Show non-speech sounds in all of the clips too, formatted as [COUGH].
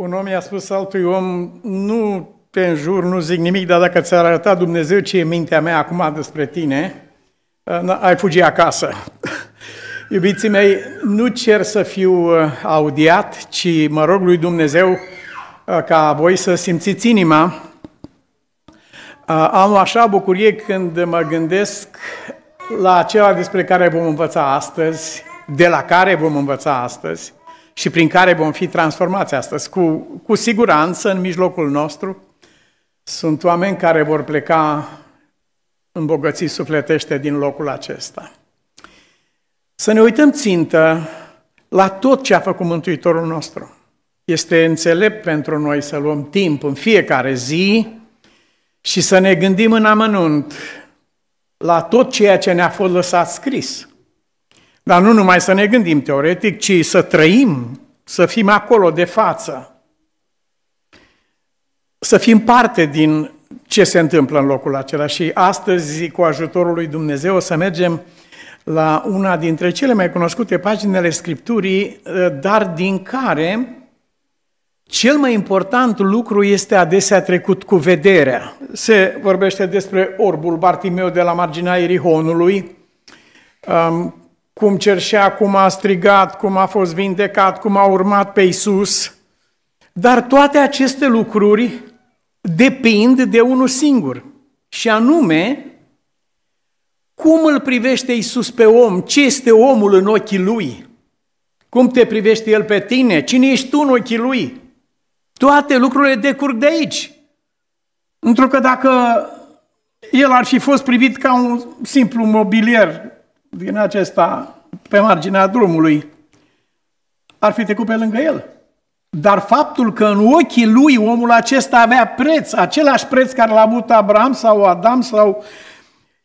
Un om i-a spus altui om, nu te înjur, nu zic nimic, dar dacă ți-ar arăta Dumnezeu ce e mintea mea acum despre tine, uh, ai fugi acasă. [LAUGHS] Iubiții mei, nu cer să fiu uh, audiat, ci mă rog lui Dumnezeu uh, ca voi să simțiți inima. Am așa bucurie când mă gândesc la acela despre care vom învăța astăzi, de la care vom învăța astăzi, și prin care vom fi transformați astăzi. Cu, cu siguranță, în mijlocul nostru, sunt oameni care vor pleca îmbogățiți sufletește din locul acesta. Să ne uităm țintă la tot ce a făcut Mântuitorul nostru. Este înțelept pentru noi să luăm timp în fiecare zi și să ne gândim în amănunt la tot ceea ce ne-a fost lăsat scris. Dar nu numai să ne gândim teoretic, ci să trăim, să fim acolo de față, să fim parte din ce se întâmplă în locul acela. Și astăzi, cu ajutorul lui Dumnezeu, o să mergem la una dintre cele mai cunoscute paginele Scripturii, eh, dar din care cel mai important lucru este adesea trecut cu vederea. Se vorbește despre orbul Bartimeu de la marginea Irihonului, cum cerșea, cum a strigat, cum a fost vindecat, cum a urmat pe Isus. Dar toate aceste lucruri depind de unul singur, și anume cum îl privește Isus pe om, ce este omul în ochii lui, cum te privește el pe tine, cine ești tu în ochii lui. Toate lucrurile decurg de aici. Pentru că dacă el ar fi fost privit ca un simplu mobilier din acesta pe marginea drumului, ar fi trecut pe lângă el. Dar faptul că în ochii lui omul acesta avea preț, același preț care l-a avut Abraham sau Adam sau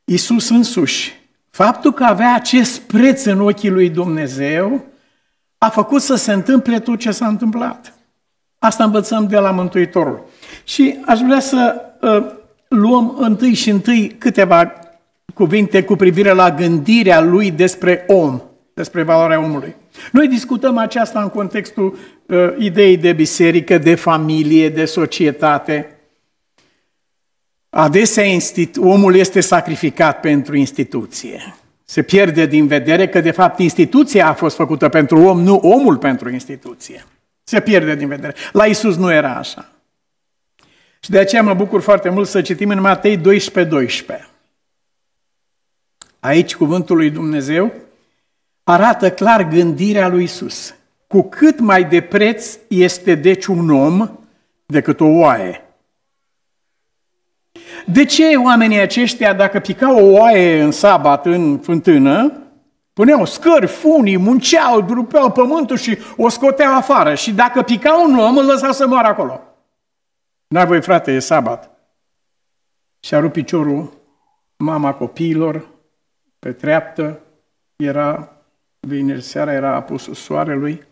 Isus însuși, faptul că avea acest preț în ochii lui Dumnezeu, a făcut să se întâmple tot ce s-a întâmplat. Asta învățăm de la Mântuitorul. Și aș vrea să uh, luăm întâi și întâi câteva cuvinte cu privire la gândirea lui despre om, despre valoarea omului. Noi discutăm aceasta în contextul uh, ideii de biserică, de familie, de societate. Adesea omul este sacrificat pentru instituție. Se pierde din vedere că, de fapt, instituția a fost făcută pentru om, nu omul pentru instituție. Se pierde din vedere. La Isus nu era așa. Și de aceea mă bucur foarte mult să citim în Matei 12, 12 aici cuvântul lui Dumnezeu, arată clar gândirea lui Isus. Cu cât mai de preț este deci un om decât o oaie. De ce oamenii aceștia, dacă picau o oaie în sabat, în fântână, puneau scări, funii, munceau, drupeau pământul și o scoteau afară. Și dacă picau un om, îl lăsa să moară acolo. n voi, frate, e sabat. Și-a rupt piciorul mama copiilor, pe treaptă era, vineri seara era apusul soarelui.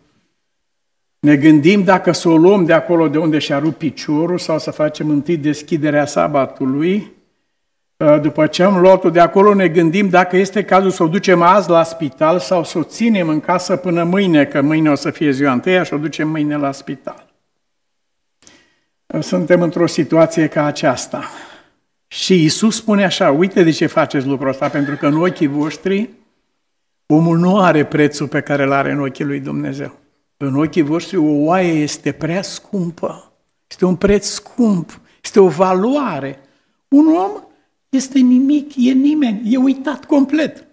Ne gândim dacă să o luăm de acolo de unde și-a rupt piciorul sau să facem întâi deschiderea sabatului. Ă, după ce am luat-o de acolo, ne gândim dacă este cazul să o ducem azi la spital sau să o ținem în casă până mâine, că mâine o să fie ziua întâia și o ducem mâine la spital. Suntem într-o situație ca aceasta. Și Isus spune așa, uite de ce faceți lucrul ăsta, pentru că în ochii voștri omul nu are prețul pe care îl are în ochii lui Dumnezeu. În ochii voștri o oaie este prea scumpă, este un preț scump, este o valoare. Un om este nimic, e nimeni, e uitat complet.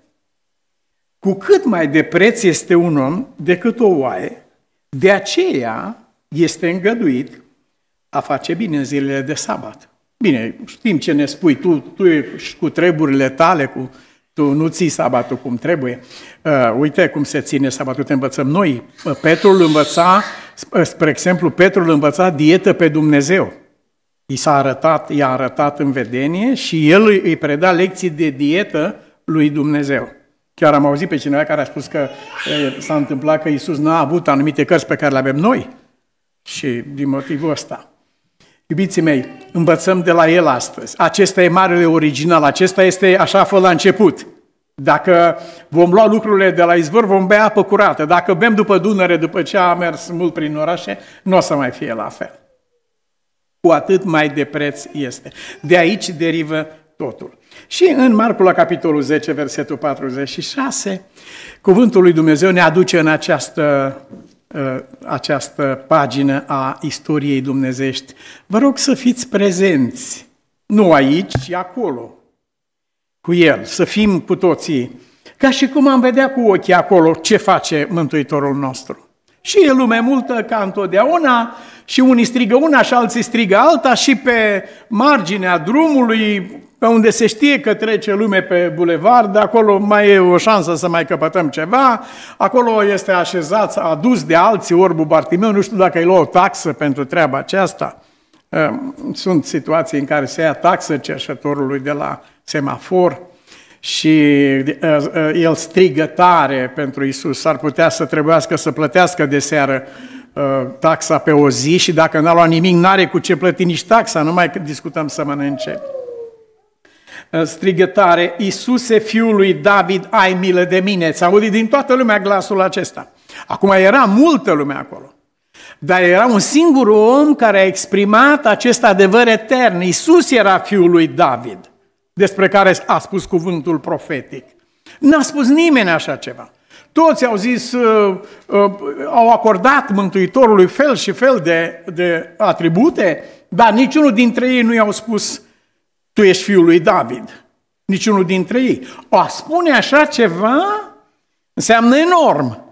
Cu cât mai de preț este un om decât o oaie, de aceea este îngăduit a face bine în zilele de sabat. Bine, știm ce ne spui tu, tu ești cu treburile tale, cu, tu nu ții sabatul cum trebuie. Uh, uite cum se ține sabatul, te învățăm noi. Uh, Petru îl învăța, uh, spre exemplu, Petru îl învăța dietă pe Dumnezeu. I s-a arătat, i-a arătat în vedenie și el îi preda lecții de dietă lui Dumnezeu. Chiar am auzit pe cineva care a spus că e, uh, s-a întâmplat că Isus n-a avut anumite cărți pe care le avem noi. Și din motivul ăsta. Iubiții mei, învățăm de la el astăzi. Acesta e marele original, acesta este așa fă la început. Dacă vom lua lucrurile de la izvor, vom bea apă curată. Dacă bem după Dunăre, după ce a mers mult prin orașe, nu o să mai fie la fel. Cu atât mai de preț este. De aici derivă totul. Și în Marcul, la capitolul 10, versetul 46, cuvântul lui Dumnezeu ne aduce în această Uh, această pagină a istoriei dumnezești. Vă rog să fiți prezenți, nu aici, ci acolo, cu El, să fim cu toții, ca și cum am vedea cu ochii acolo ce face Mântuitorul nostru. Și e lume multă ca întotdeauna și unii strigă una și alții strigă alta și pe marginea drumului, pe unde se știe că trece lume pe bulevard, acolo mai e o șansă să mai căpătăm ceva, acolo este așezat, adus de alții orbu Bartimeu, nu știu dacă îi lua o taxă pentru treaba aceasta. Ehm, sunt situații în care se ia taxă cerșătorului de la semafor, și uh, el strigă tare pentru Isus, ar putea să trebuiască să plătească de seară uh, taxa pe o zi și dacă n-a luat nimic, n-are cu ce plăti nici taxa, nu mai discutăm să mănânce. Uh, strigă tare, Iisuse, fiul lui David, ai milă de mine. Ți auzit din toată lumea glasul acesta. Acum era multă lume acolo. Dar era un singur om care a exprimat acest adevăr etern. Iisus era fiul lui David despre care a spus cuvântul profetic. N-a spus nimeni așa ceva. Toți au zis, uh, uh, au acordat Mântuitorului fel și fel de, de atribute, dar niciunul dintre ei nu i-au spus, tu ești fiul lui David. Niciunul dintre ei. a spune așa ceva înseamnă enorm.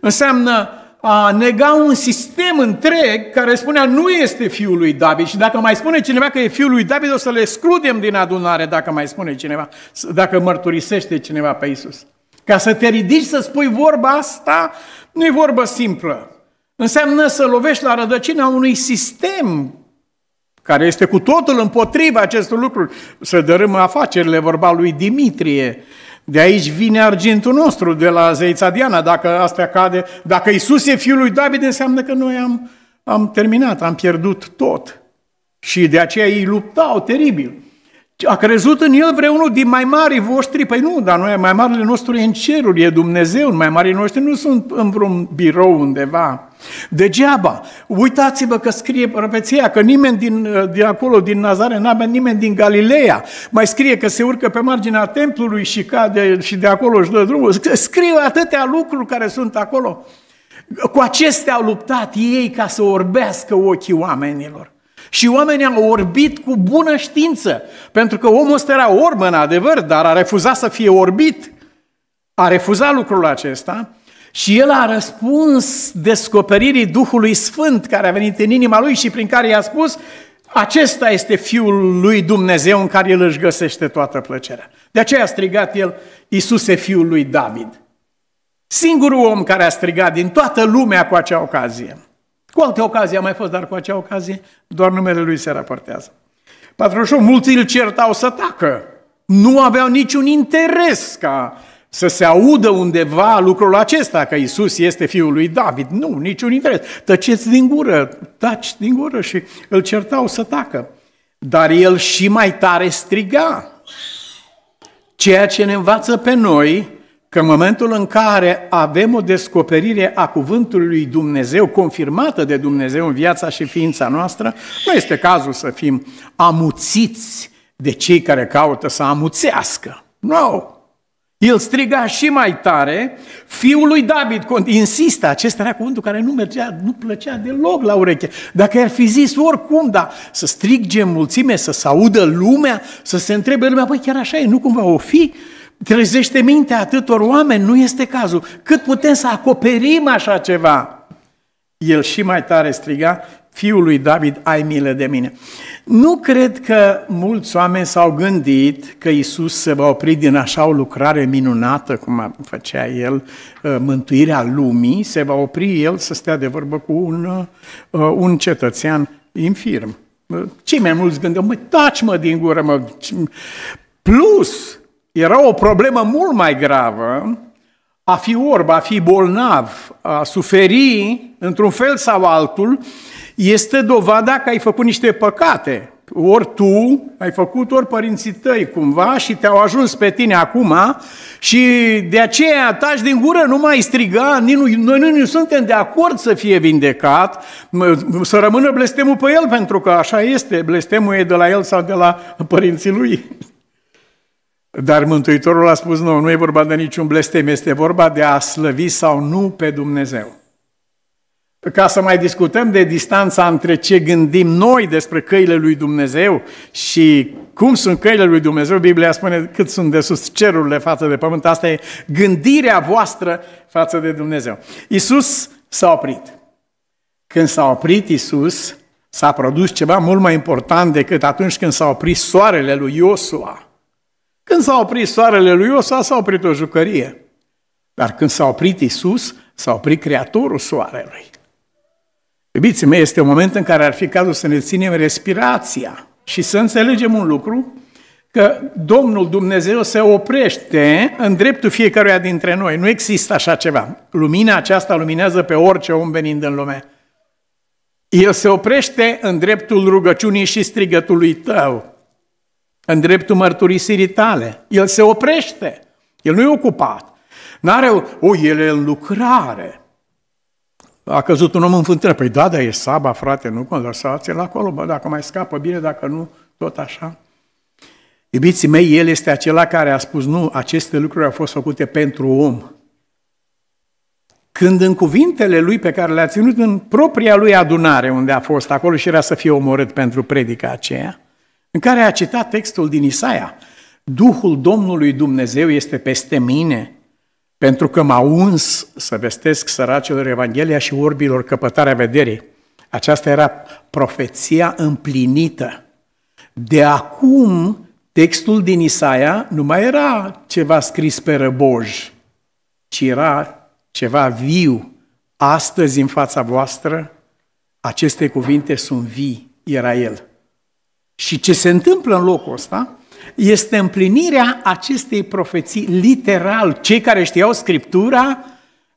Înseamnă a nega un sistem întreg care spunea nu este fiul lui David și dacă mai spune cineva că e fiul lui David o să le excludem din adunare dacă mai spune cineva, dacă mărturisește cineva pe Isus. Ca să te ridici să spui vorba asta, nu e vorbă simplă. Înseamnă să lovești la rădăcina unui sistem care este cu totul împotriva acestor lucruri. Să dărâmă afacerile, vorba lui Dimitrie. Uh, de aici vine argintul nostru, de la zeița Diana, dacă asta cade. Dacă Isus e fiul lui David, înseamnă că noi am, am terminat, am pierdut tot. Și de aceea ei luptau teribil. A crezut în el vreunul din mai mari voștri? Păi nu, dar noi, mai marele nostru e în ceruri, e Dumnezeu, mai mari noștri nu sunt în vreun birou undeva. Degeaba, uitați-vă că scrie răpeția, că nimeni din, uh, de acolo, din Nazare, n-a nimeni din Galileea. Mai scrie că se urcă pe marginea templului și cade și de acolo își dă drumul. Scrie atâtea lucruri care sunt acolo. Cu acestea au luptat ei ca să orbească ochii oamenilor. Și oamenii au orbit cu bună știință, pentru că omul ăsta era orb în adevăr, dar a refuzat să fie orbit. A refuzat lucrul acesta și el a răspuns descoperirii Duhului Sfânt care a venit în inima lui și prin care i-a spus acesta este Fiul lui Dumnezeu în care el își găsește toată plăcerea. De aceea a strigat el, Iisuse, Fiul lui David. Singurul om care a strigat din toată lumea cu acea ocazie. Cu alte ocazii a mai fost, dar cu acea ocazie doar numele lui se raportează. 48. Mulți îl certau să tacă. Nu aveau niciun interes ca să se audă undeva lucrul acesta, că Isus este fiul lui David. Nu, niciun interes. Tăceți din gură, taci din gură și îl certau să tacă. Dar el și mai tare striga. Ceea ce ne învață pe noi că în momentul în care avem o descoperire a cuvântului lui Dumnezeu, confirmată de Dumnezeu în viața și ființa noastră, nu este cazul să fim amuțiți de cei care caută să amuțească. Nu! No. El striga și mai tare, fiul lui David, insistă, acesta era cuvântul care nu mergea, nu plăcea deloc la ureche. Dacă ar fi zis oricum, da, să strige în mulțime, să se audă lumea, să se întrebe lumea, păi chiar așa e, nu cumva o fi? trezește mintea atâtor oameni, nu este cazul. Cât putem să acoperim așa ceva? El și mai tare striga, fiul lui David, ai milă de mine. Nu cred că mulți oameni s-au gândit că Isus se va opri din așa o lucrare minunată, cum făcea el, uh, mântuirea lumii, se va opri el să stea de vorbă cu un, uh, uh, un cetățean infirm. Cei mai mulți gândeau, mă, taci mă din gură, mă. Plus, era o problemă mult mai gravă a fi orb, a fi bolnav, a suferi într-un fel sau altul, este dovada că ai făcut niște păcate. Ori tu ai făcut, ori părinții tăi cumva și te-au ajuns pe tine acum și de aceea taci din gură, nu mai striga, noi nu, nu suntem de acord să fie vindecat, să rămână blestemul pe el, pentru că așa este, blestemul e de la el sau de la părinții lui. Dar Mântuitorul a spus, nu, nu e vorba de niciun blestem, este vorba de a slăvi sau nu pe Dumnezeu. Ca să mai discutăm de distanța între ce gândim noi despre căile lui Dumnezeu și cum sunt căile lui Dumnezeu, Biblia spune cât sunt de sus cerurile față de pământ. Asta e gândirea voastră față de Dumnezeu. Isus s-a oprit. Când s-a oprit Isus, s-a produs ceva mult mai important decât atunci când s-a oprit soarele lui Iosua. Când s-a oprit soarele lui Iosa, s-a oprit o jucărie. Dar când s-a oprit Isus, s-a oprit Creatorul soarelui. Iubiții mei, este un moment în care ar fi cazul să ne ținem respirația și să înțelegem un lucru, că Domnul Dumnezeu se oprește în dreptul fiecăruia dintre noi. Nu există așa ceva. Lumina aceasta luminează pe orice om venind în lume. El se oprește în dreptul rugăciunii și strigătului tău în dreptul mărturisirii tale. El se oprește. El nu e ocupat. N-are o, o, el e în lucrare. A căzut un om în fântână. Păi da, dar e saba, frate, nu lăsați la acolo, bă, dacă mai scapă, bine, dacă nu, tot așa. Iubiții mei, El este acela care a spus, nu, aceste lucruri au fost făcute pentru om. Când în cuvintele lui pe care le-a ținut în propria lui adunare unde a fost acolo și era să fie omorât pentru predica aceea, în care a citat textul din Isaia. Duhul Domnului Dumnezeu este peste mine, pentru că m-a uns să vestesc săracilor Evanghelia și orbilor căpătarea vederii. Aceasta era profeția împlinită. De acum, textul din Isaia nu mai era ceva scris pe răboj, ci era ceva viu. Astăzi, în fața voastră, aceste cuvinte sunt vii, era el. Și ce se întâmplă în locul ăsta este împlinirea acestei profeții literal. Cei care știau Scriptura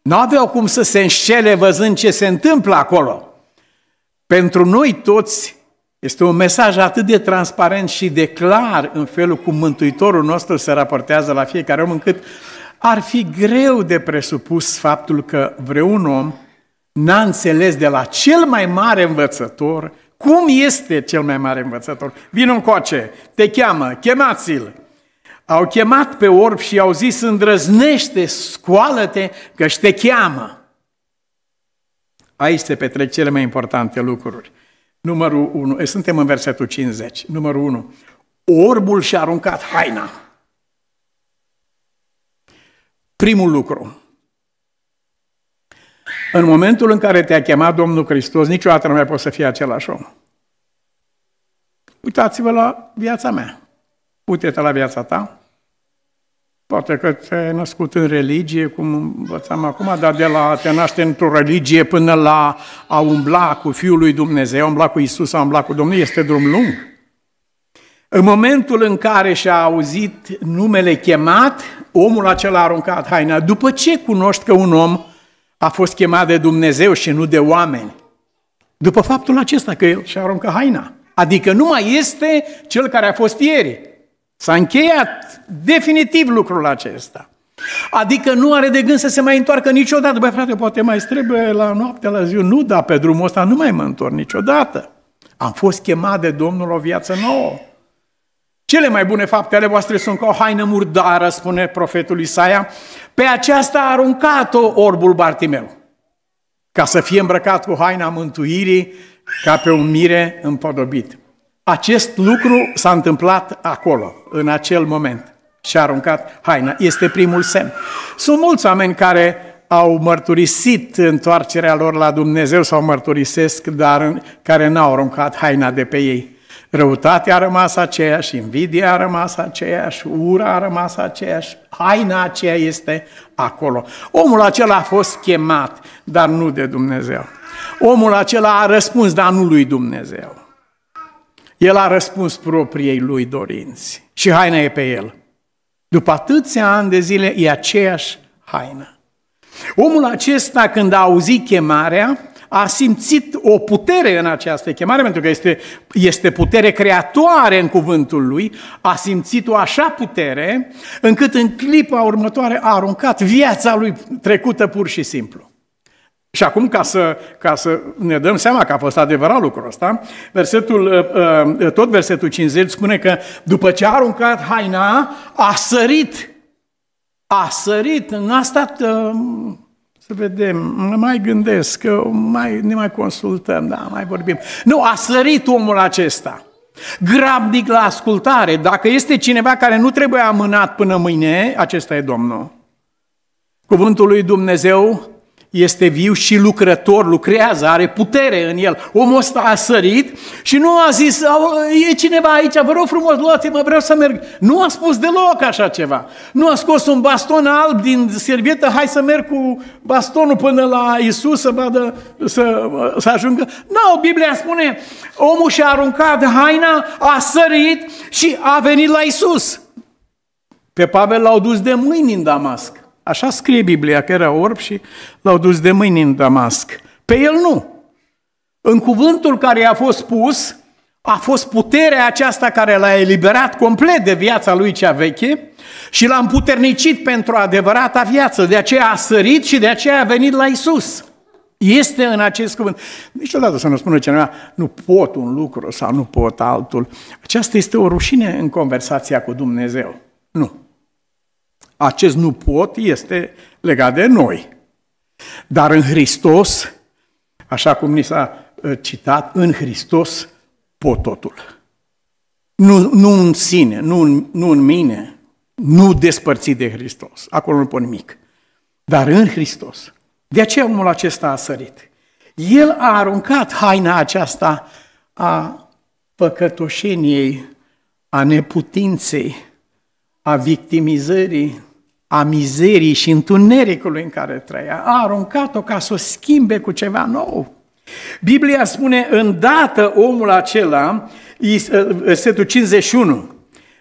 nu aveau cum să se înșele văzând ce se întâmplă acolo. Pentru noi toți este un mesaj atât de transparent și de clar în felul cum Mântuitorul nostru se raportează la fiecare om, încât ar fi greu de presupus faptul că vreun om n-a înțeles de la cel mai mare învățător cum este cel mai mare învățător? Vin coace, te cheamă, chemați-l. Au chemat pe orb și au zis, îndrăznește, scoală-te, că și te cheamă. Aici se petrec cele mai importante lucruri. Numărul 1, eh, suntem în versetul 50, numărul 1. Orbul și-a aruncat haina. Primul lucru, în momentul în care te-a chemat Domnul Hristos, niciodată nu mai poți să fii același om. Uitați-vă la viața mea. Uite-te la viața ta. Poate că te-ai născut în religie, cum învățam acum, dar de la te naște într-o religie până la a umbla cu Fiul lui Dumnezeu, a umbla cu Isus, a umbla cu Domnul, este drum lung. În momentul în care și-a auzit numele chemat, omul acela a aruncat haina. După ce cunoști că un om a fost chemat de Dumnezeu și nu de oameni. După faptul acesta că el și-a aruncat haina. Adică nu mai este cel care a fost ieri. S-a încheiat definitiv lucrul acesta. Adică nu are de gând să se mai întoarcă niciodată. Băi, frate, poate mai trebuie la noapte, la ziua. Nu, da, pe drumul ăsta nu mai mă întorc niciodată. Am fost chemat de Domnul o viață nouă. Cele mai bune fapte ale voastre sunt ca o haină murdară, spune profetul Isaia, pe aceasta a aruncat-o orbul Bartimeu, ca să fie îmbrăcat cu haina mântuirii, ca pe un mire împodobit. Acest lucru s-a întâmplat acolo, în acel moment. Și a aruncat haina. Este primul semn. Sunt mulți oameni care au mărturisit întoarcerea lor la Dumnezeu sau mărturisesc, dar care n-au aruncat haina de pe ei. Răutatea a rămas aceeași, invidia a rămas aceeași, ura a rămas aceeași, haina aceea este acolo. Omul acela a fost chemat, dar nu de Dumnezeu. Omul acela a răspuns, dar nu lui Dumnezeu. El a răspuns propriei lui dorinți și haina e pe el. După atâția ani de zile e aceeași haină. Omul acesta, când a auzit chemarea, a simțit o putere în această chemare, pentru că este, este putere creatoare în cuvântul lui, a simțit o așa putere, încât în clipa următoare a aruncat viața lui trecută pur și simplu. Și acum, ca să, ca să ne dăm seama că a fost adevărat lucrul ăsta, versetul, uh, uh, tot versetul 50 spune că după ce a aruncat haina, a sărit. A sărit, n-a stat uh, să vedem, mai gândesc, mai, ne mai consultăm, da, mai vorbim. Nu, a sărit omul acesta. Grabnic la ascultare. Dacă este cineva care nu trebuie amânat până mâine, acesta e Domnul. Cuvântul lui Dumnezeu este viu și lucrător, lucrează, are putere în el. Omul ăsta a sărit și nu a zis, e cineva aici, vă rog frumos, luați-mă, vreau să merg. Nu a spus deloc așa ceva. Nu a scos un baston alb din servietă, hai să merg cu bastonul până la Isus să, vadă, să, să ajungă. Nu, no, Biblia spune, omul și-a aruncat haina, a sărit și a venit la Isus. Pe Pavel l-au dus de mâini în Damasc. Așa scrie Biblia, că era orb și l-au dus de mâini în Damasc. Pe el nu. În cuvântul care i-a fost pus, a fost puterea aceasta care l-a eliberat complet de viața lui cea veche și l-a împuternicit pentru adevărata viață. De aceea a sărit și de aceea a venit la Isus. Este în acest cuvânt. Niciodată să nu spună cineva, nu pot un lucru sau nu pot altul. Aceasta este o rușine în conversația cu Dumnezeu. Nu acest nu pot este legat de noi. Dar în Hristos, așa cum ni s-a uh, citat, în Hristos pot totul. Nu, nu în sine, nu în, nu în mine, nu despărțit de Hristos. Acolo nu pot nimic. Dar în Hristos. De aceea omul acesta a sărit. El a aruncat haina aceasta a păcătoșeniei, a neputinței, a victimizării, a mizerii și întunericului în care trăia. A aruncat-o ca să o schimbe cu ceva nou. Biblia spune, îndată omul acela, uh, setul 51,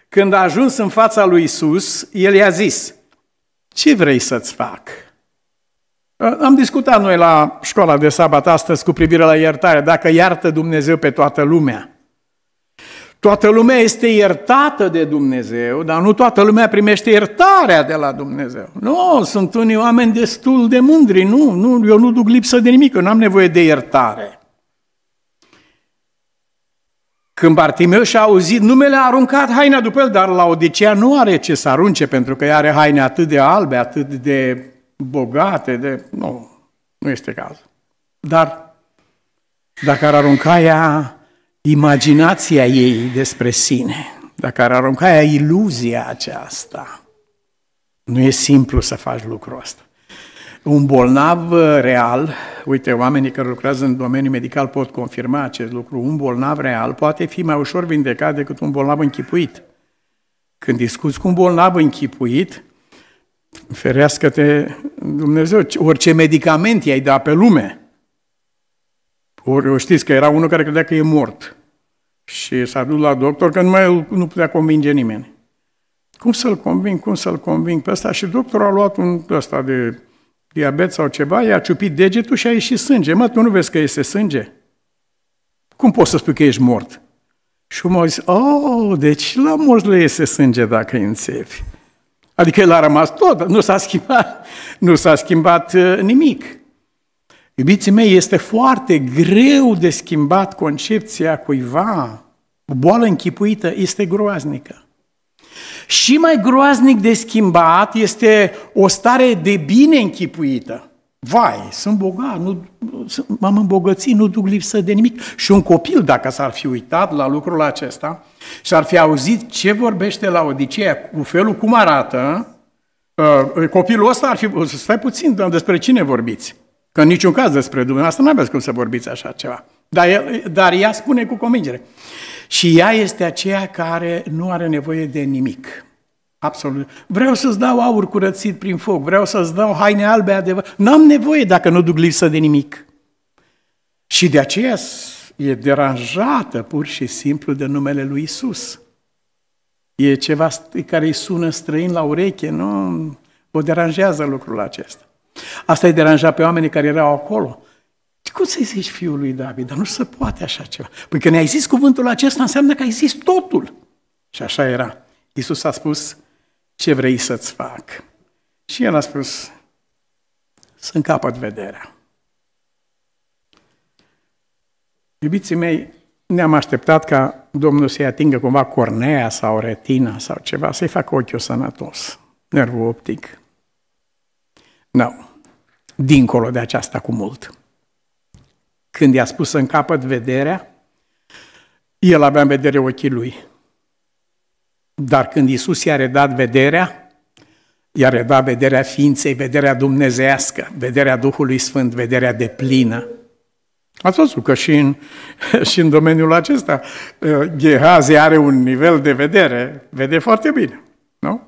când a ajuns în fața lui Isus, el i-a zis, ce vrei să-ți fac? Uh, am discutat noi la școala de sabat astăzi cu privire la iertare, dacă iartă Dumnezeu pe toată lumea. Toată lumea este iertată de Dumnezeu, dar nu toată lumea primește iertarea de la Dumnezeu. Nu, sunt unii oameni destul de mândri, nu, nu eu nu duc lipsă de nimic, eu nu am nevoie de iertare. Când Bartimeu și-a auzit numele, a aruncat haina după el, dar la Odisea nu are ce să arunce, pentru că are haine atât de albe, atât de bogate, de... Nu, nu este cazul. Dar dacă ar arunca ea imaginația ei despre sine, dacă ar arunca iluzia aceasta, nu e simplu să faci lucrul ăsta. Un bolnav uh, real, uite, oamenii care lucrează în domeniul medical pot confirma acest lucru, un bolnav real poate fi mai ușor vindecat decât un bolnav închipuit. Când discuți cu un bolnav închipuit, ferească-te Dumnezeu, orice medicament i-ai da pe lume, ori știți că era unul care credea că e mort. Și s-a dus la doctor că nu mai nu putea convinge nimeni. Cum să-l conving, cum să-l conving pe ăsta? Și doctorul a luat un ăsta de diabet sau ceva, i-a ciupit degetul și a ieșit sânge. Mă, tu nu vezi că este sânge? Cum poți să spui că ești mort? Și omul a zis, oh, deci la morți le iese sânge dacă îi înțepi. Adică el a rămas tot, nu s-a schimbat, nu s-a schimbat uh, nimic. Iubiții mei, este foarte greu de schimbat concepția cuiva. O boală închipuită este groaznică. Și mai groaznic de schimbat este o stare de bine închipuită. Vai, sunt bogat, nu, m-am îmbogățit, nu duc lipsă de nimic. Și un copil, dacă s-ar fi uitat la lucrul acesta și ar fi auzit ce vorbește la odiceea, cu felul cum arată, uh, copilul ăsta ar fi... Stai puțin, despre cine vorbiți? Că în niciun caz despre dumneavoastră nu aveți cum să vorbiți așa ceva. Dar, el, dar ea spune cu convingere. Și ea este aceea care nu are nevoie de nimic. Absolut. Vreau să-ți dau aur curățit prin foc, vreau să-ți dau haine albe adevăr. N-am nevoie dacă nu duc lipsă de nimic. Și de aceea e deranjată pur și simplu de numele lui Isus. E ceva care îi sună străin la ureche, nu? O deranjează lucrul acesta. Asta îi deranja pe oamenii care erau acolo. Cum să-i zici fiul lui David? Dar nu se poate așa ceva. Păi când ai zis cuvântul acesta, înseamnă că ai zis totul. Și așa era. Iisus a spus, ce vrei să-ți fac? Și el a spus, să-mi capăt vederea. Iubiții mei, ne-am așteptat ca Domnul să-i atingă cumva cornea sau retina sau ceva, să-i facă ochiul sănătos, nervul optic. Nu. No dincolo de aceasta cu mult. Când i-a spus în capăt vederea, el avea în vedere ochii lui. Dar când Isus i-a redat vederea, i-a redat vederea ființei, vederea dumnezească, vederea Duhului Sfânt, vederea de plină. Ați văzut că și în, [LAUGHS] și în domeniul acesta uh, Gehazi are un nivel de vedere, vede foarte bine, nu?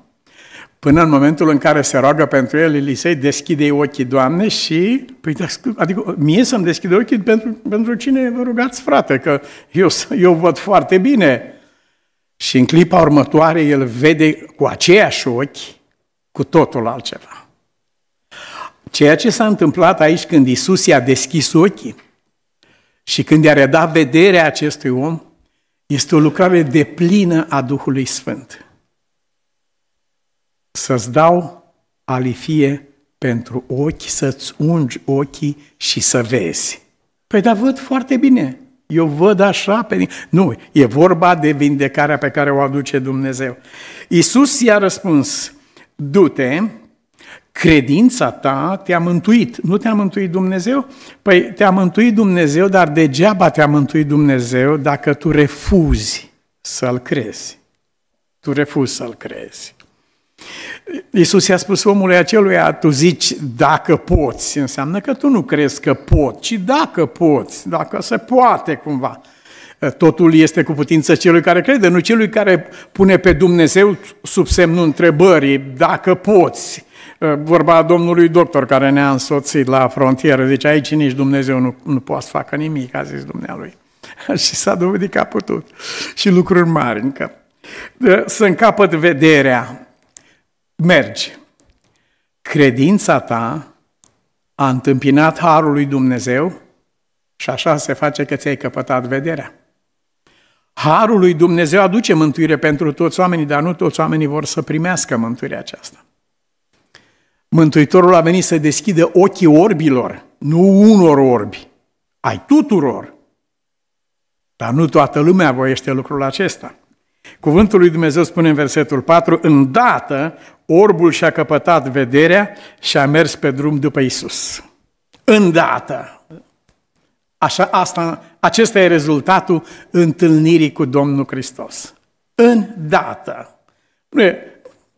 până în momentul în care se roagă pentru el, Elisei deschide ochii, Doamne, și, păi, adică, mie să-mi deschide ochii pentru, pentru cine vă rugați, frate, că eu, eu văd foarte bine. Și în clipa următoare el vede cu aceiași ochi cu totul altceva. Ceea ce s-a întâmplat aici când Isus i-a deschis ochii și când i-a redat vederea acestui om, este o lucrare de plină a Duhului Sfânt să-ți dau alifie pentru ochi, să-ți ungi ochii și să vezi. Păi da văd foarte bine, eu văd așa, pe... nu, e vorba de vindecarea pe care o aduce Dumnezeu. Iisus i-a răspuns, du-te, credința ta te-a mântuit. Nu te-a mântuit Dumnezeu? Păi te-a mântuit Dumnezeu, dar degeaba te-a mântuit Dumnezeu dacă tu refuzi să-L crezi. Tu refuzi să-L crezi. Iisus i-a spus omului aceluia, tu zici dacă poți, înseamnă că tu nu crezi că pot, ci dacă poți, dacă se poate cumva. Totul este cu putință celui care crede, nu celui care pune pe Dumnezeu sub semnul întrebării, dacă poți. Vorba Domnului doctor care ne-a însoțit la frontieră, zice, aici nici Dumnezeu nu, nu poate să facă nimic, a zis Dumnealui. [LAUGHS] și s-a dovedit că a putut. Și lucruri mari încă. Să încapăt vederea, mergi. Credința ta a întâmpinat harul lui Dumnezeu și așa se face că ți-ai căpătat vederea. Harul lui Dumnezeu aduce mântuire pentru toți oamenii, dar nu toți oamenii vor să primească mântuirea aceasta. Mântuitorul a venit să deschidă ochii orbilor, nu unor orbi, ai tuturor. Dar nu toată lumea voiește lucrul acesta. Cuvântul lui Dumnezeu spune în versetul 4, îndată Orbul și-a căpătat vederea și a mers pe drum după Isus. Îndată! Așa, asta, acesta e rezultatul întâlnirii cu Domnul Hristos. Îndată!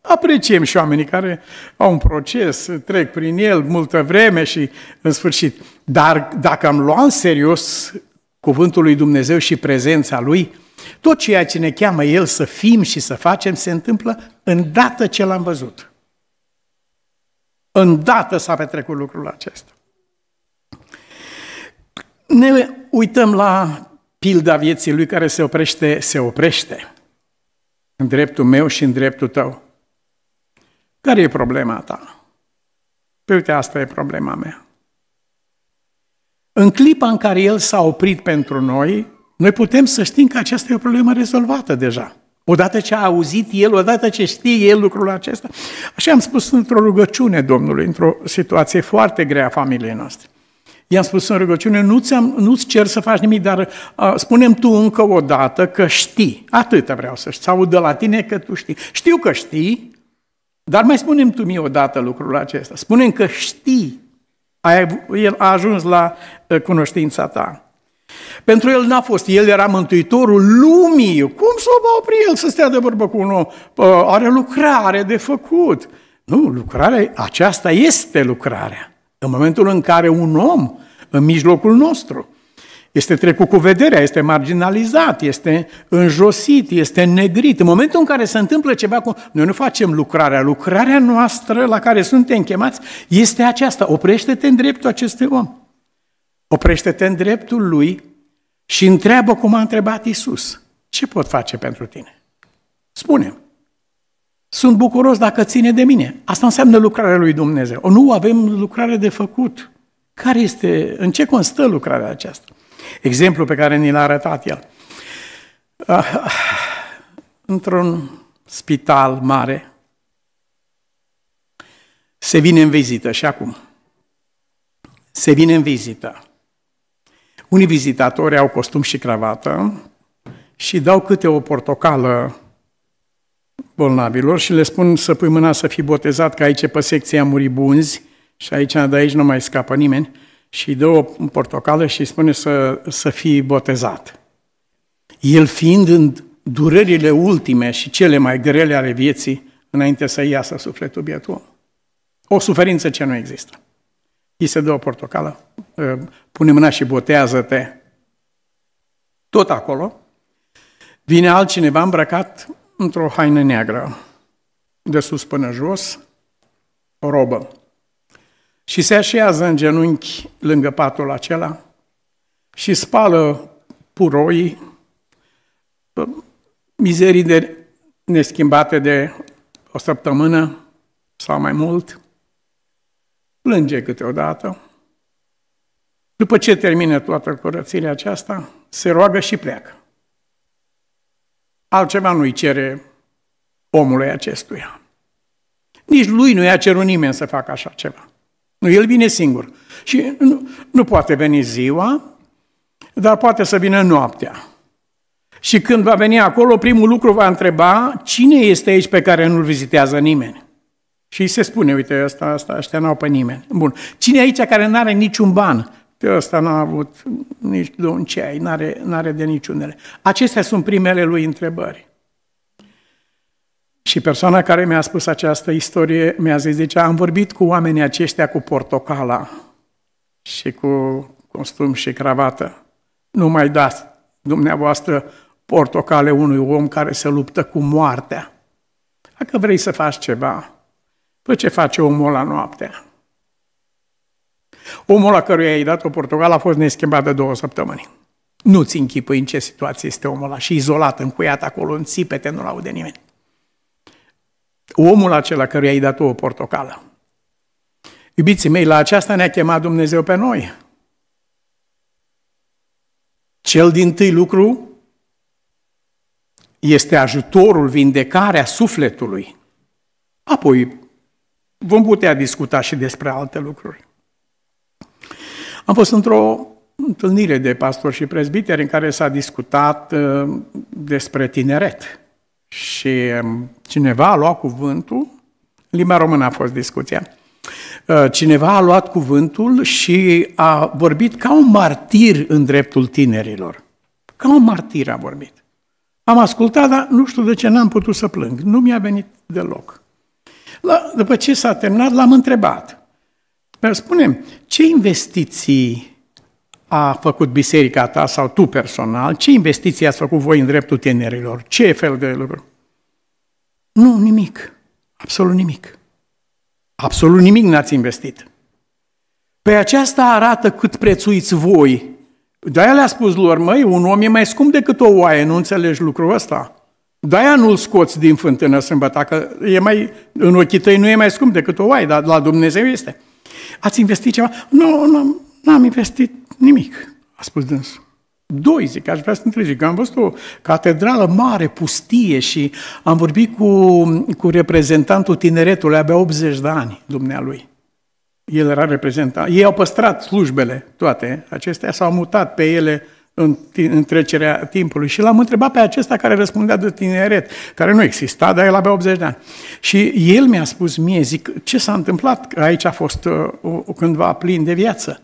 Apreciem și oamenii care au un proces, trec prin el multă vreme și în sfârșit. Dar dacă am luat în serios cuvântul lui Dumnezeu și prezența lui, tot ceea ce ne cheamă El să fim și să facem se întâmplă îndată ce l-am văzut. Îndată s-a petrecut lucrul acesta. Ne uităm la pilda vieții lui care se oprește, se oprește în dreptul meu și în dreptul tău. Care e problema ta? Păi uite, asta e problema mea. În clipa în care El s-a oprit pentru noi, noi putem să știm că aceasta e o problemă rezolvată deja. Odată ce a auzit el, odată ce știe el lucrul acesta. Așa am spus într-o rugăciune Domnului, într-o situație foarte grea a familiei noastre. I-am spus în rugăciune, nu ți-am, nu-ți cer să faci nimic, dar uh, spunem tu încă o dată că știi. Atât vreau să știu, sau de la tine că tu știi. Știu că știi, dar mai spunem tu mie dată lucrul acesta. Spunem că știi. Ai, el a ajuns la uh, cunoștința ta. Pentru el n-a fost, el era mântuitorul lumii. Cum să o va opri el să stea de vorbă cu un om? Are lucrare de făcut. Nu, lucrarea aceasta este lucrarea. În momentul în care un om, în mijlocul nostru, este trecut cu vederea, este marginalizat, este înjosit, este negrit. În momentul în care se întâmplă ceva cu... Noi nu facem lucrarea. Lucrarea noastră la care suntem chemați este aceasta. Oprește-te în dreptul acestui om. Oprește-te în dreptul lui și întreabă cum a întrebat Isus. Ce pot face pentru tine? spune Sunt bucuros dacă ține de mine. Asta înseamnă lucrarea lui Dumnezeu. O, nu avem lucrare de făcut. Care este, în ce constă lucrarea aceasta? Exemplu pe care ni l-a arătat el. Ah, ah, într-un spital mare se vine în vizită și acum. Se vine în vizită unii vizitatori au costum și cravată și dau câte o portocală bolnavilor și le spun să pui mâna să fii botezat, că aici pe secția muribunzi și aici de aici nu mai scapă nimeni și dă o portocală și spune să, să fii botezat. El fiind în durerile ultime și cele mai grele ale vieții, înainte să iasă sufletul bietul O suferință ce nu există îi se dă o portocală, ă, pune mâna și botează-te. Tot acolo vine altcineva îmbrăcat într-o haină neagră, de sus până jos, o robă. Și se așează în genunchi lângă patul acela și spală puroii, ă, mizerii de neschimbate de o săptămână sau mai mult – plânge câteodată. După ce termină toată curățirea aceasta, se roagă și pleacă. Altceva nu-i cere omului acestuia. Nici lui nu i-a cerut nimeni să facă așa ceva. Nu, el vine singur. Și nu, nu poate veni ziua, dar poate să vină noaptea. Și când va veni acolo, primul lucru va întreba cine este aici pe care nu-l vizitează nimeni. Și îi se spune, uite, asta, asta, ăștia n-au pe nimeni. Bun. Cine aici care nu are niciun ban? Pe ăsta n-a avut nici de un ceai, n-are, n-are de niciunele. Acestea sunt primele lui întrebări. Și persoana care mi-a spus această istorie mi-a zis, zice, am vorbit cu oamenii aceștia cu portocala și cu costum și cravată. Nu mai dați dumneavoastră portocale unui om care se luptă cu moartea. Dacă vrei să faci ceva, Păi ce face omul la noaptea? Omul la căruia i-ai dat o Portugal a fost neschimbat de două săptămâni. Nu-ți închipui în ce situație este omul ăla și izolat, încuiat acolo, în țipete, nu-l aude nimeni. Omul acela căruia i-ai dat o portocală. Iubiții mei, la aceasta ne-a chemat Dumnezeu pe noi. Cel din tâi lucru este ajutorul, vindecarea sufletului. Apoi vom putea discuta și despre alte lucruri. Am fost într-o întâlnire de pastori și prezbiteri în care s-a discutat uh, despre tineret. Și um, cineva a luat cuvântul, în limba română a fost discuția, uh, cineva a luat cuvântul și a vorbit ca un martir în dreptul tinerilor. Ca un martir a vorbit. Am ascultat, dar nu știu de ce n-am putut să plâng. Nu mi-a venit deloc. La, după ce s-a terminat, l-am întrebat. Dar spunem, ce investiții a făcut biserica ta sau tu personal? Ce investiții ați făcut voi în dreptul tinerilor? Ce fel de lucruri? Nu, nimic. Absolut nimic. Absolut nimic n-ați investit. Pe aceasta arată cât prețuiți voi. De-aia le-a spus lor, măi, un om e mai scump decât o oaie, nu înțelegi lucrul ăsta. De-aia nu-l scoți din fântână sâmbătă, că e mai, în ochii tăi nu e mai scump decât o ai. dar la Dumnezeu este. Ați investit ceva? Nu, nu, n-am investit nimic, a spus dânsul. Doi, zic, aș vrea să întreb, că am văzut o catedrală mare, pustie și am vorbit cu, cu reprezentantul tineretului, avea 80 de ani, dumnealui. El era reprezentant. Ei au păstrat slujbele toate acestea, s-au mutat pe ele în, în trecerea timpului. Și l-am întrebat pe acesta care răspundea de tineret, care nu exista, dar el avea 80 de ani. Și el mi-a spus mie, zic, ce s-a întâmplat? Că aici a fost uh, cândva plin de viață.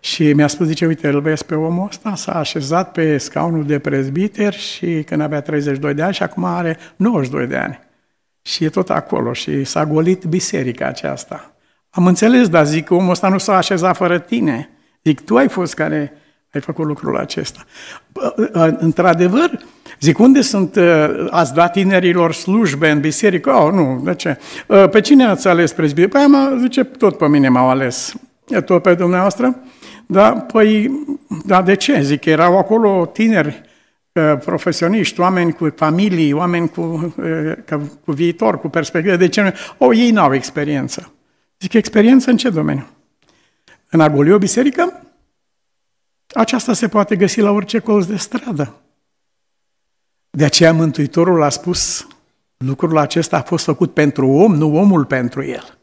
Și mi-a spus, zice, uite, îl vezi pe omul ăsta, s-a așezat pe scaunul de prezbiter și când avea 32 de ani și acum are 92 de ani. Și e tot acolo și s-a golit biserica aceasta. Am înțeles, dar zic, omul ăsta nu s-a așezat fără tine. Zic, tu ai fost care ai făcut lucrul acesta. Într-adevăr, zic, unde sunt, ați dat tinerilor slujbe în biserică? Oh, nu, de ce? Pe cine ați ales prezbir? Păi, mă, zice, tot pe mine m-au ales. E tot pe dumneavoastră? Da, păi, da, de ce? Zic, erau acolo tineri profesioniști, oameni cu familii, oameni cu, cu viitor, cu perspectivă. De ce nu? Oh, ei n-au experiență. Zic, experiență în ce domeniu? În a biserică? Aceasta se poate găsi la orice colț de stradă. De aceea Mântuitorul a spus, lucrul acesta a fost făcut pentru om, nu omul pentru el.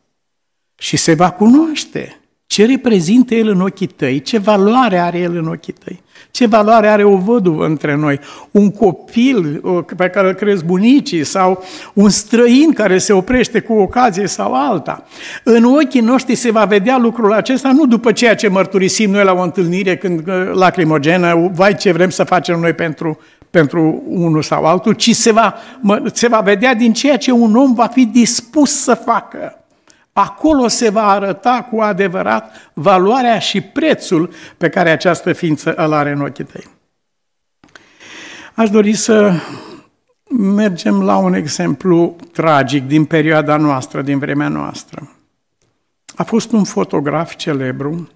Și se va cunoaște ce reprezintă el în ochii tăi? Ce valoare are el în ochii tăi? Ce valoare are o văduvă între noi? Un copil uh, pe care îl crezi bunicii sau un străin care se oprește cu ocazie sau alta. În ochii noștri se va vedea lucrul acesta nu după ceea ce mărturisim noi la o întâlnire când uh, lacrimogenă, vai ce vrem să facem noi pentru, pentru unul sau altul, ci se va, se va vedea din ceea ce un om va fi dispus să facă. Acolo se va arăta cu adevărat valoarea și prețul pe care această ființă îl are în ochii tăi. Aș dori să mergem la un exemplu tragic din perioada noastră, din vremea noastră. A fost un fotograf celebru.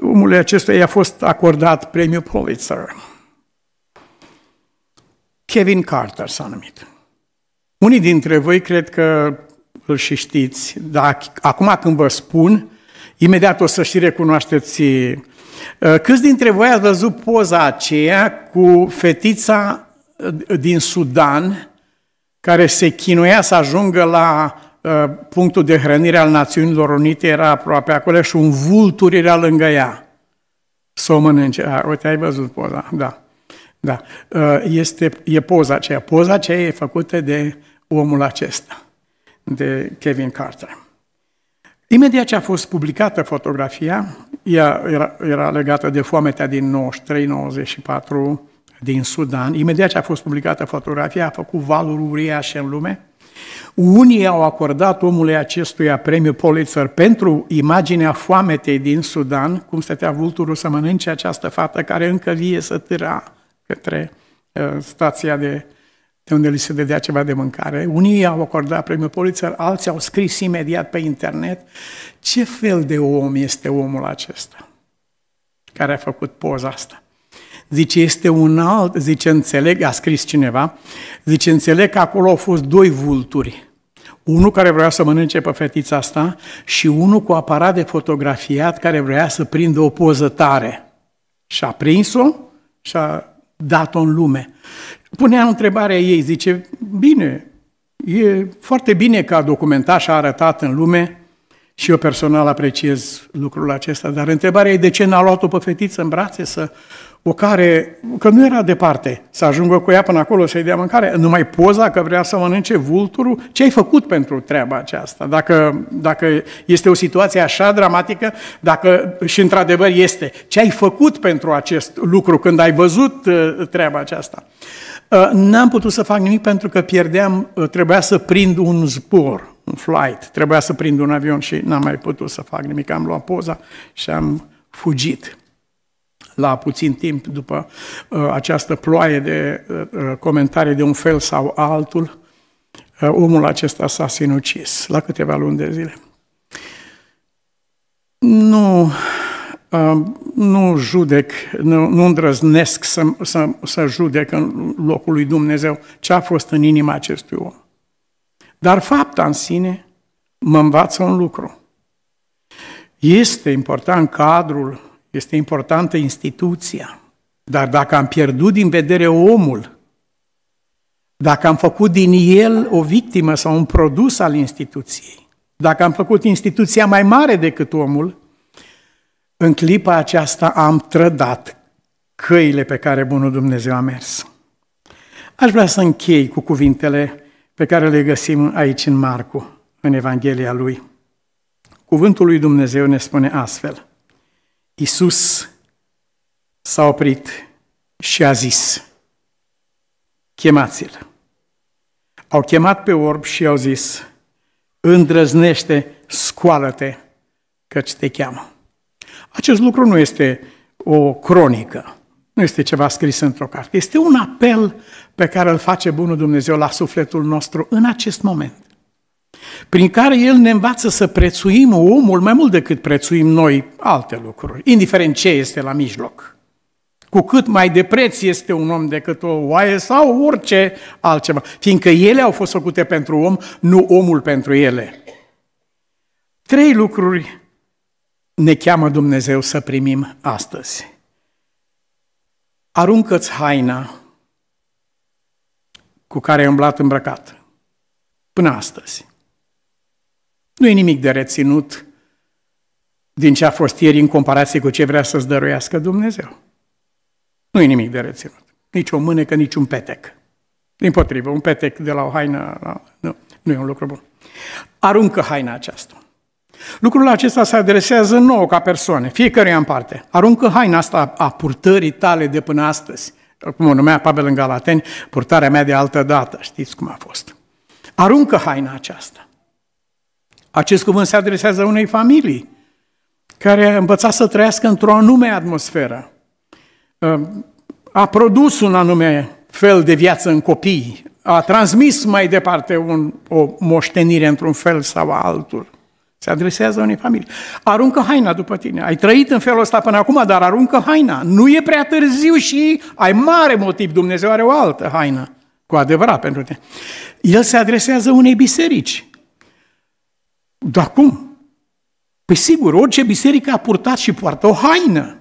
Omului acestuia i-a fost acordat premiul Pulitzer. Kevin Carter s-a numit. Unii dintre voi cred că îl și știți, dar acum când vă spun, imediat o să și recunoașteți. Uh, câți dintre voi ați văzut poza aceea cu fetița uh, din Sudan, care se chinuia să ajungă la uh, punctul de hrănire al Națiunilor Unite, era aproape acolo și un vultur era lângă ea. Să o mănânce. A, uite, ai văzut poza, da. Da. Este, e poza aceea. Poza aceea e făcută de Omul acesta, de Kevin Carter. Imediat ce a fost publicată fotografia, ea era, era legată de foametea din 93-94 din Sudan, imediat ce a fost publicată fotografia, a făcut valuri uriașe în lume, unii au acordat omului acestuia premiu Pulitzer pentru imaginea foametei din Sudan, cum stătea vulturul să mănânce această fată care încă vie să târa către uh, stația de de unde li se dădea ceva de mâncare. Unii au acordat premiul Pulitzer, alții au scris imediat pe internet ce fel de om este omul acesta care a făcut poza asta. Zice, este un alt, zice, înțeleg, a scris cineva, zice, înțeleg că acolo au fost doi vulturi. Unul care vrea să mănânce pe fetița asta și unul cu aparat de fotografiat care vrea să prindă o poză tare. Și a prins-o și a dat-o în lume punea întrebarea ei, zice, bine, e foarte bine că a documentat și a arătat în lume și eu personal apreciez lucrul acesta, dar întrebarea e de ce n-a luat-o pe fetiță în brațe să o care, că nu era departe, să ajungă cu ea până acolo să-i dea mâncare, numai poza că vrea să mănânce vulturul, ce ai făcut pentru treaba aceasta? Dacă, dacă este o situație așa dramatică, dacă și într-adevăr este, ce ai făcut pentru acest lucru când ai văzut uh, treaba aceasta? Uh, n-am putut să fac nimic pentru că pierdeam, uh, trebuia să prind un zbor, un flight, trebuia să prind un avion și n-am mai putut să fac nimic. Am luat poza și am fugit. La puțin timp după uh, această ploaie de comentarii de un fel sau altul, omul acesta s-a sinucis la câteva luni de zile. Nu nu judec, nu, nu îndrăznesc să, să, să judec în locul lui Dumnezeu ce a fost în inima acestui om. Dar fapta în sine mă învață un lucru. Este important cadrul, este importantă instituția, dar dacă am pierdut din vedere omul, dacă am făcut din el o victimă sau un produs al instituției, dacă am făcut instituția mai mare decât omul, în clipa aceasta am trădat căile pe care Bunul Dumnezeu a mers. Aș vrea să închei cu cuvintele pe care le găsim aici în Marcu, în Evanghelia lui. Cuvântul lui Dumnezeu ne spune astfel. Isus s-a oprit și a zis, chemați-l. Au chemat pe orb și au zis, îndrăznește, scoală-te, căci te cheamă. Acest lucru nu este o cronică, nu este ceva scris într-o carte. Este un apel pe care îl face Bunul Dumnezeu la sufletul nostru în acest moment, prin care El ne învață să prețuim omul mai mult decât prețuim noi alte lucruri, indiferent ce este la mijloc. Cu cât mai de preț este un om decât o oaie sau orice altceva, fiindcă ele au fost făcute pentru om, nu omul pentru ele. Trei lucruri ne cheamă Dumnezeu să primim astăzi. Aruncă-ți haina cu care ai umblat îmbrăcat până astăzi. Nu e nimic de reținut din ce a fost ieri în comparație cu ce vrea să-ți dăruiască Dumnezeu. Nu e nimic de reținut. Nici o mânecă, nici un petec. Din potrivă, un petec de la o haină, la... nu, nu e un lucru bun. Aruncă haina aceasta. Lucrul acesta se adresează nouă ca persoane, fiecăruia în parte. Aruncă haina asta a purtării tale de până astăzi. Cum o numea Pavel în Galateni, purtarea mea de altă dată, știți cum a fost. Aruncă haina aceasta. Acest cuvânt se adresează unei familii care a învățat să trăiască într-o anume atmosferă. Uh, a produs un anume fel de viață în copii, a transmis mai departe un, o moștenire într-un fel sau altul. Se adresează unei familii. Aruncă haina după tine. Ai trăit în felul ăsta până acum, dar aruncă haina. Nu e prea târziu și ai mare motiv. Dumnezeu are o altă haină, cu adevărat pentru tine. El se adresează unei biserici. Dar cum? Păi sigur, orice biserică a purtat și poartă o haină.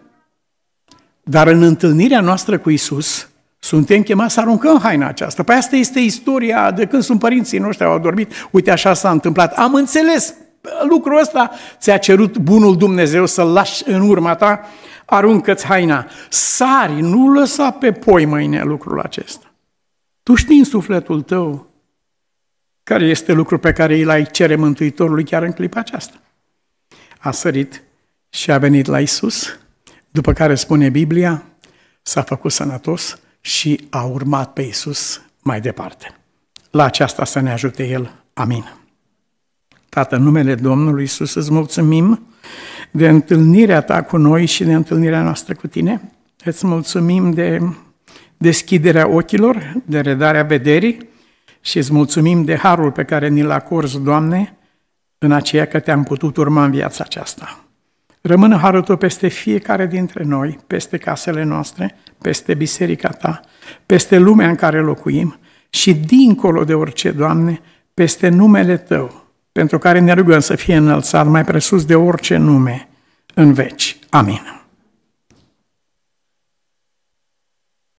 Dar în întâlnirea noastră cu Isus, suntem chemați să aruncăm haina aceasta. Păi asta este istoria de când sunt părinții noștri, au dormit, uite așa s-a întâmplat. Am înțeles Lucrul ăsta ți-a cerut bunul Dumnezeu să-l lași în urma ta, aruncă-ți haina. Sari, nu lăsa pe poi mâine lucrul acesta. Tu știi în sufletul tău care este lucrul pe care îl ai cere Mântuitorului chiar în clipa aceasta. A sărit și a venit la Isus, după care spune Biblia, s-a făcut sănătos și a urmat pe Isus mai departe. La aceasta să ne ajute El. Amin. Tată, în numele Domnului Isus, îți mulțumim de întâlnirea ta cu noi și de întâlnirea noastră cu tine. Îți mulțumim de deschiderea ochilor, de redarea vederii și îți mulțumim de harul pe care ni-l acorzi, Doamne, în aceea că te-am putut urma în viața aceasta. Rămână harul tău peste fiecare dintre noi, peste casele noastre, peste biserica ta, peste lumea în care locuim și dincolo de orice, Doamne, peste numele tău, pentru care ne rugăm să fie înălțat mai presus de orice nume în veci. Amin.